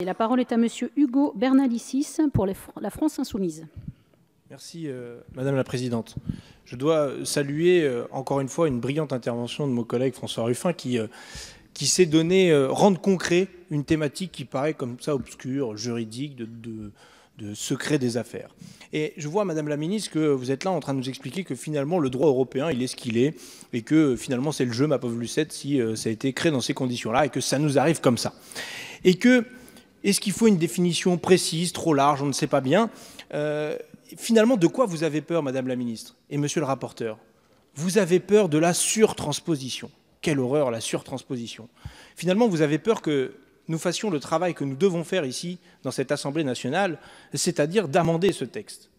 Et la parole est à Monsieur Hugo Bernalicis pour la France Insoumise. Merci euh, Madame la Présidente. Je dois euh, saluer euh, encore une fois une brillante intervention de mon collègue François Ruffin qui, qui s'est donné rendre concret une thématique qui paraît comme ça obscure, juridique, de, de secret des affaires. Et je vois, Madame la Ministre, que vous êtes là en train de nous expliquer que finalement le droit européen, il est ce qu'il est, et que finalement c'est le jeu, ma pauvre Lucette, si ça a été créé dans ces conditions-là, et que ça nous arrive comme ça. Et que est-ce qu'il faut une définition précise, trop large, on ne sait pas bien euh, Finalement, de quoi vous avez peur, Madame la Ministre et Monsieur le rapporteur Vous avez peur de la surtransposition. Quelle horreur, la surtransposition. Finalement, vous avez peur que nous fassions le travail que nous devons faire ici, dans cette Assemblée nationale, c'est-à-dire d'amender ce texte,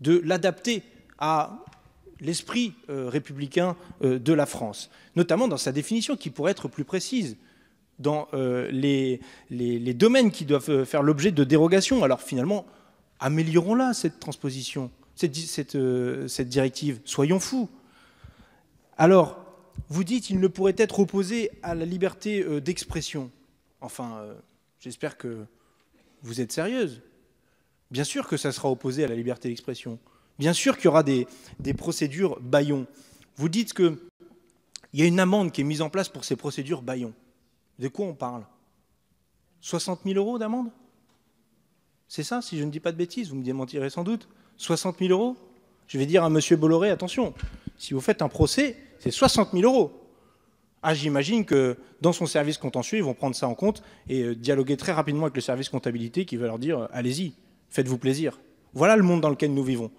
de l'adapter à l'esprit euh, républicain euh, de la France, notamment dans sa définition qui pourrait être plus précise dans euh, les, domaines qui doivent euh, faire l'objet de dérogations. Alors finalement, améliorons-la, cette transposition, cette, euh, directive. Soyons fous. Alors, vous dites qu'il ne pourrait être opposé à la liberté d'expression. Enfin, j'espère que vous êtes sérieuse. Bien sûr que ça sera opposé à la liberté d'expression. Bien sûr qu'il y aura des, des procédures baillons. Vous dites qu'il y a une amende qui est mise en place pour ces procédures baillons. De quoi on parle 60 000 euros d'amende C'est ça, si je ne dis pas de bêtises, vous me démentirez sans doute. 60 000 euros Je vais dire à M. Bolloré, attention, si vous faites un procès, c'est 60 000 euros. Ah, j'imagine que dans son service contentieux, ils vont prendre ça en compte et euh, dialoguer très rapidement avec le service comptabilité qui va leur dire euh, allez-y, faites-vous plaisir. Voilà le monde dans lequel nous vivons.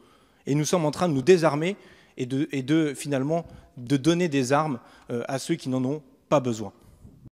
Et nous sommes en train de nous désarmer et de, et de finalement de donner des armes euh, à ceux qui n'en ont pas besoin.